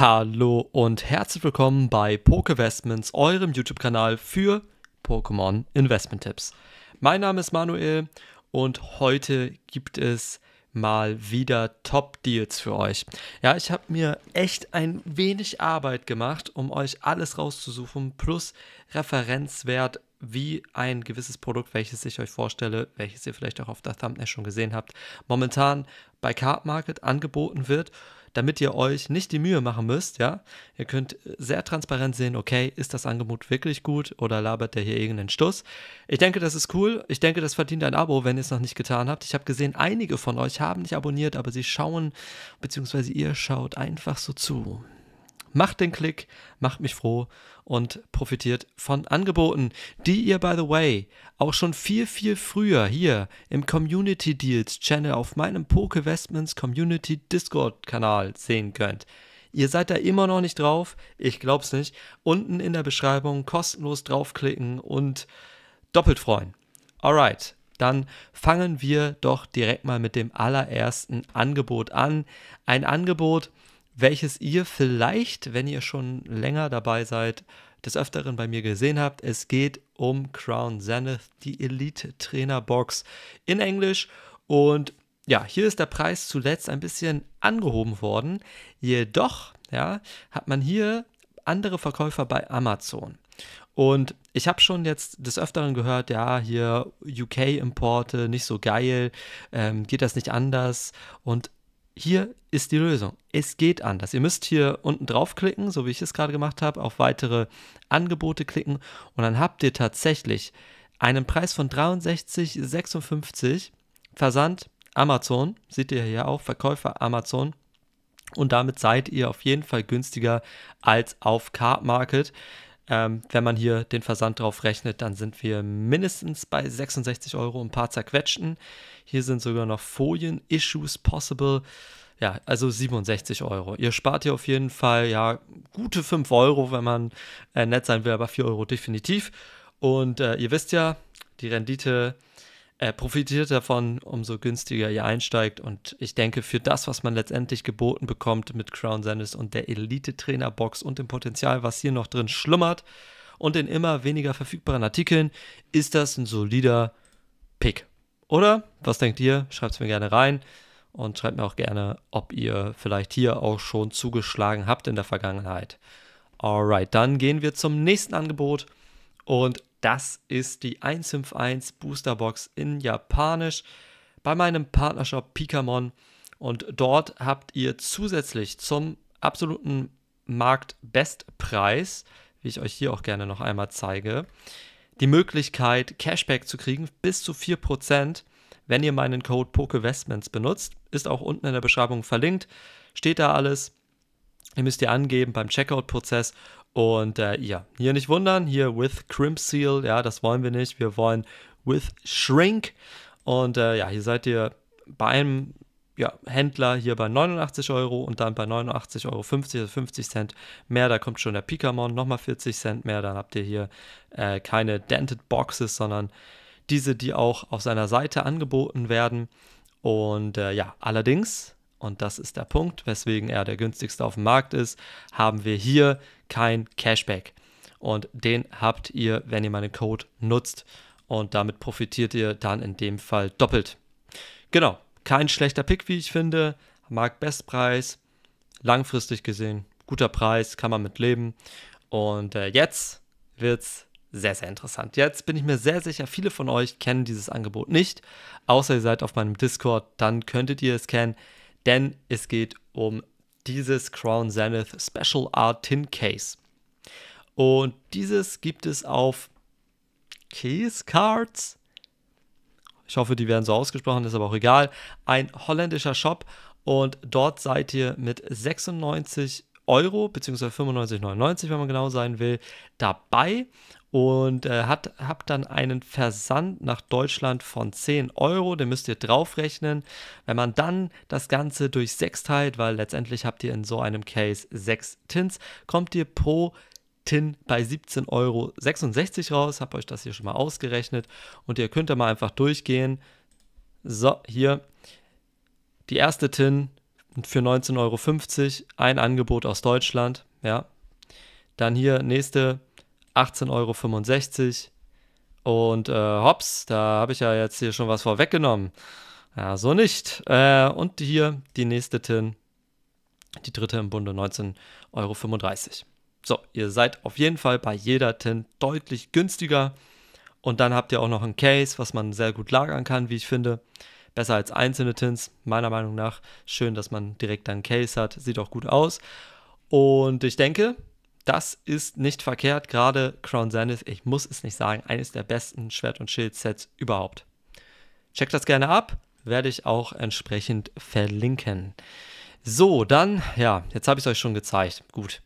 Hallo und herzlich willkommen bei Pokevestments, eurem YouTube-Kanal für Pokémon Investment Tipps. Mein Name ist Manuel und heute gibt es mal wieder Top-Deals für euch. Ja, ich habe mir echt ein wenig Arbeit gemacht, um euch alles rauszusuchen, plus Referenzwert, wie ein gewisses Produkt, welches ich euch vorstelle, welches ihr vielleicht auch auf der Thumbnail schon gesehen habt, momentan bei Card Market angeboten wird damit ihr euch nicht die Mühe machen müsst, ja. Ihr könnt sehr transparent sehen, okay, ist das Angebot wirklich gut oder labert der hier irgendeinen Stuss? Ich denke, das ist cool. Ich denke, das verdient ein Abo, wenn ihr es noch nicht getan habt. Ich habe gesehen, einige von euch haben nicht abonniert, aber sie schauen, beziehungsweise ihr schaut einfach so zu. Macht den Klick, macht mich froh und profitiert von Angeboten, die ihr, by the way, auch schon viel, viel früher hier im Community Deals Channel auf meinem Poke Westmans Community Discord Kanal sehen könnt. Ihr seid da immer noch nicht drauf, ich glaub's nicht. Unten in der Beschreibung kostenlos draufklicken und doppelt freuen. Alright, dann fangen wir doch direkt mal mit dem allerersten Angebot an. Ein Angebot, welches ihr vielleicht, wenn ihr schon länger dabei seid, des Öfteren bei mir gesehen habt. Es geht um Crown Zenith, die Elite Trainer Box in Englisch. Und ja, hier ist der Preis zuletzt ein bisschen angehoben worden. Jedoch ja, hat man hier andere Verkäufer bei Amazon. Und ich habe schon jetzt des Öfteren gehört, ja, hier UK-Importe, nicht so geil, ähm, geht das nicht anders? Und hier ist die Lösung. Es geht anders. Ihr müsst hier unten draufklicken, so wie ich es gerade gemacht habe, auf weitere Angebote klicken und dann habt ihr tatsächlich einen Preis von 63,56 Versand Amazon, seht ihr hier auch, Verkäufer Amazon. Und damit seid ihr auf jeden Fall günstiger als auf Card Market. Ähm, wenn man hier den Versand drauf rechnet, dann sind wir mindestens bei 66 Euro ein paar zerquetschten. Hier sind sogar noch Folien, Issues possible. Ja, also 67 Euro. Ihr spart hier auf jeden Fall ja gute 5 Euro, wenn man äh, nett sein will, aber 4 Euro definitiv. Und äh, ihr wisst ja, die Rendite er äh, profitiert davon, umso günstiger ihr einsteigt. Und ich denke, für das, was man letztendlich geboten bekommt mit Crown Sanders und der Elite-Trainer-Box und dem Potenzial, was hier noch drin schlummert und den immer weniger verfügbaren Artikeln, ist das ein solider Pick. Oder? Was denkt ihr? Schreibt es mir gerne rein und schreibt mir auch gerne, ob ihr vielleicht hier auch schon zugeschlagen habt in der Vergangenheit. Alright, dann gehen wir zum nächsten Angebot. Und das ist die 151 Booster Box in Japanisch bei meinem Partnershop Pikamon. Und dort habt ihr zusätzlich zum absoluten Marktbestpreis, wie ich euch hier auch gerne noch einmal zeige, die Möglichkeit, Cashback zu kriegen, bis zu 4%, wenn ihr meinen Code PokeVestments benutzt. Ist auch unten in der Beschreibung verlinkt. Steht da alles. Ihr müsst ihr angeben beim Checkout-Prozess und äh, ja, hier nicht wundern, hier with Crimp Seal, ja, das wollen wir nicht. Wir wollen with Shrink. Und äh, ja, hier seid ihr bei einem ja, Händler hier bei 89 Euro und dann bei 89,50 Euro, also 50 Cent mehr. Da kommt schon der Pikamon, nochmal 40 Cent mehr. Dann habt ihr hier äh, keine Dented Boxes, sondern diese, die auch auf seiner Seite angeboten werden. Und äh, ja, allerdings und das ist der Punkt, weswegen er der günstigste auf dem Markt ist, haben wir hier kein Cashback. Und den habt ihr, wenn ihr meinen Code nutzt. Und damit profitiert ihr dann in dem Fall doppelt. Genau, kein schlechter Pick, wie ich finde. Marktbestpreis, langfristig gesehen, guter Preis, kann man mit leben. Und äh, jetzt es sehr, sehr interessant. Jetzt bin ich mir sehr sicher, viele von euch kennen dieses Angebot nicht, außer ihr seid auf meinem Discord, dann könntet ihr es kennen denn es geht um dieses Crown Zenith Special Art Tin Case. Und dieses gibt es auf Case Cards. Ich hoffe, die werden so ausgesprochen, ist aber auch egal. Ein holländischer Shop und dort seid ihr mit 96 Euro bzw. 95,99, wenn man genau sein will, dabei und äh, hat, habt dann einen Versand nach Deutschland von 10 Euro, den müsst ihr draufrechnen. Wenn man dann das Ganze durch 6 teilt, weil letztendlich habt ihr in so einem Case 6 Tins, kommt ihr pro Tin bei 17,66 Euro raus. Habt euch das hier schon mal ausgerechnet und ihr könnt da mal einfach durchgehen. So, hier die erste Tin für 19,50 Euro, ein Angebot aus Deutschland, ja. Dann hier nächste 18,65 Euro. Und äh, hops, da habe ich ja jetzt hier schon was vorweggenommen. Ja, so nicht. Äh, und hier die nächste Tin, die dritte im Bunde, 19,35 Euro. So, ihr seid auf jeden Fall bei jeder Tin deutlich günstiger. Und dann habt ihr auch noch ein Case, was man sehr gut lagern kann, wie ich finde. Besser als einzelne Tins, meiner Meinung nach. Schön, dass man direkt ein Case hat. Sieht auch gut aus. Und ich denke, das ist nicht verkehrt, gerade Crown Zenith, ich muss es nicht sagen, eines der besten Schwert- und Schild-Sets überhaupt. Checkt das gerne ab, werde ich auch entsprechend verlinken. So, dann, ja, jetzt habe ich es euch schon gezeigt. Gut.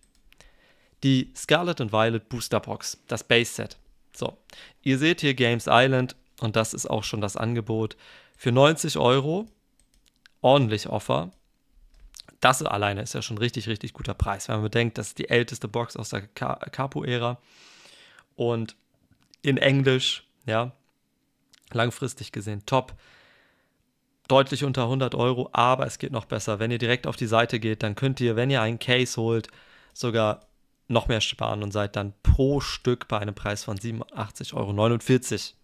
Die Scarlet and Violet Booster Box, das Base Set. So, ihr seht hier Games Island und das ist auch schon das Angebot. Für 90 Euro, ordentlich Offer das alleine ist ja schon richtig, richtig guter Preis, wenn man bedenkt, das ist die älteste Box aus der Capo-Ära und in Englisch, ja, langfristig gesehen top. Deutlich unter 100 Euro, aber es geht noch besser. Wenn ihr direkt auf die Seite geht, dann könnt ihr, wenn ihr einen Case holt, sogar noch mehr sparen und seid dann pro Stück bei einem Preis von 87,49 Euro.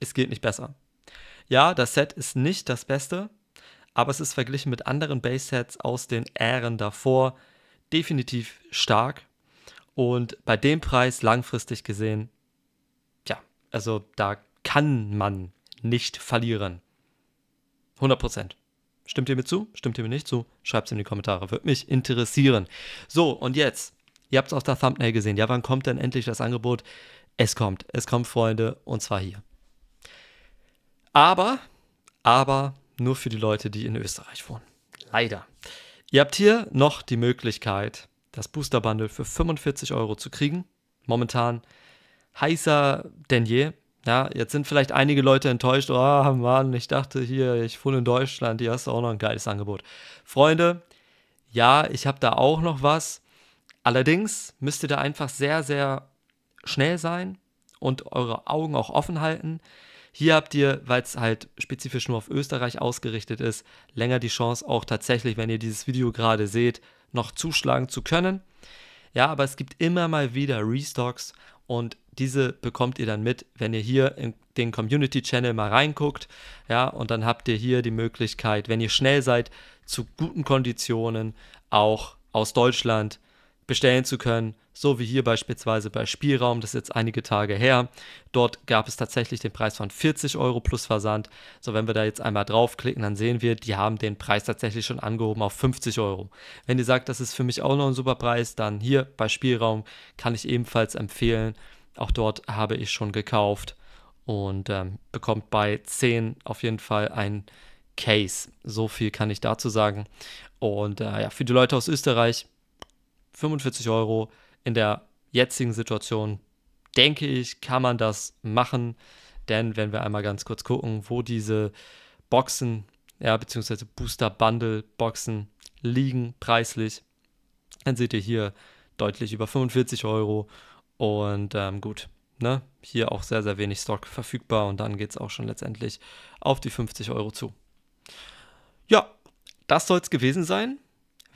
Es geht nicht besser. Ja, das Set ist nicht das Beste, aber es ist verglichen mit anderen Bass-Sets aus den Ähren davor definitiv stark und bei dem Preis langfristig gesehen, ja, also da kann man nicht verlieren. 100 Stimmt ihr mir zu? Stimmt ihr mir nicht zu? Schreibt es in die Kommentare. Würde mich interessieren. So, und jetzt. Ihr habt es auf der Thumbnail gesehen. Ja, wann kommt denn endlich das Angebot? Es kommt. Es kommt, Freunde. Und zwar hier. Aber, aber, nur für die Leute, die in Österreich wohnen. Leider. Ihr habt hier noch die Möglichkeit, das Booster Bundle für 45 Euro zu kriegen. Momentan heißer denn je. Ja, jetzt sind vielleicht einige Leute enttäuscht. Oh Mann, ich dachte hier, ich wohne in Deutschland, hier hast du auch noch ein geiles Angebot. Freunde, ja, ich habe da auch noch was. Allerdings müsst ihr da einfach sehr, sehr schnell sein und eure Augen auch offen halten. Hier habt ihr, weil es halt spezifisch nur auf Österreich ausgerichtet ist, länger die Chance auch tatsächlich, wenn ihr dieses Video gerade seht, noch zuschlagen zu können. Ja, aber es gibt immer mal wieder Restocks und diese bekommt ihr dann mit, wenn ihr hier in den Community Channel mal reinguckt. Ja, und dann habt ihr hier die Möglichkeit, wenn ihr schnell seid, zu guten Konditionen auch aus Deutschland bestellen zu können, so wie hier beispielsweise bei Spielraum, das ist jetzt einige Tage her. Dort gab es tatsächlich den Preis von 40 Euro plus Versand. So, wenn wir da jetzt einmal draufklicken, dann sehen wir, die haben den Preis tatsächlich schon angehoben auf 50 Euro. Wenn ihr sagt, das ist für mich auch noch ein super Preis, dann hier bei Spielraum kann ich ebenfalls empfehlen. Auch dort habe ich schon gekauft und ähm, bekommt bei 10 auf jeden Fall ein Case. So viel kann ich dazu sagen. Und äh, ja, für die Leute aus Österreich, 45 Euro in der jetzigen Situation, denke ich, kann man das machen. Denn wenn wir einmal ganz kurz gucken, wo diese Boxen, ja, beziehungsweise Booster Bundle Boxen liegen preislich, dann seht ihr hier deutlich über 45 Euro. Und ähm, gut, ne, hier auch sehr, sehr wenig Stock verfügbar. Und dann geht es auch schon letztendlich auf die 50 Euro zu. Ja, das soll es gewesen sein.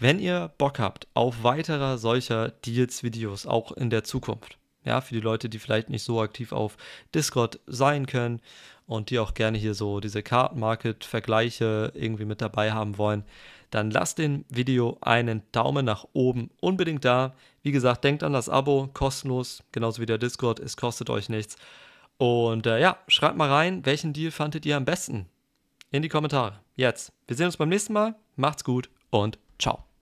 Wenn ihr Bock habt auf weitere solcher Deals-Videos, auch in der Zukunft, ja, für die Leute, die vielleicht nicht so aktiv auf Discord sein können und die auch gerne hier so diese Card-Market-Vergleiche irgendwie mit dabei haben wollen, dann lasst dem Video einen Daumen nach oben unbedingt da. Wie gesagt, denkt an das Abo, kostenlos, genauso wie der Discord, es kostet euch nichts. Und äh, ja, schreibt mal rein, welchen Deal fandet ihr am besten? In die Kommentare. Jetzt. Wir sehen uns beim nächsten Mal. Macht's gut und ciao.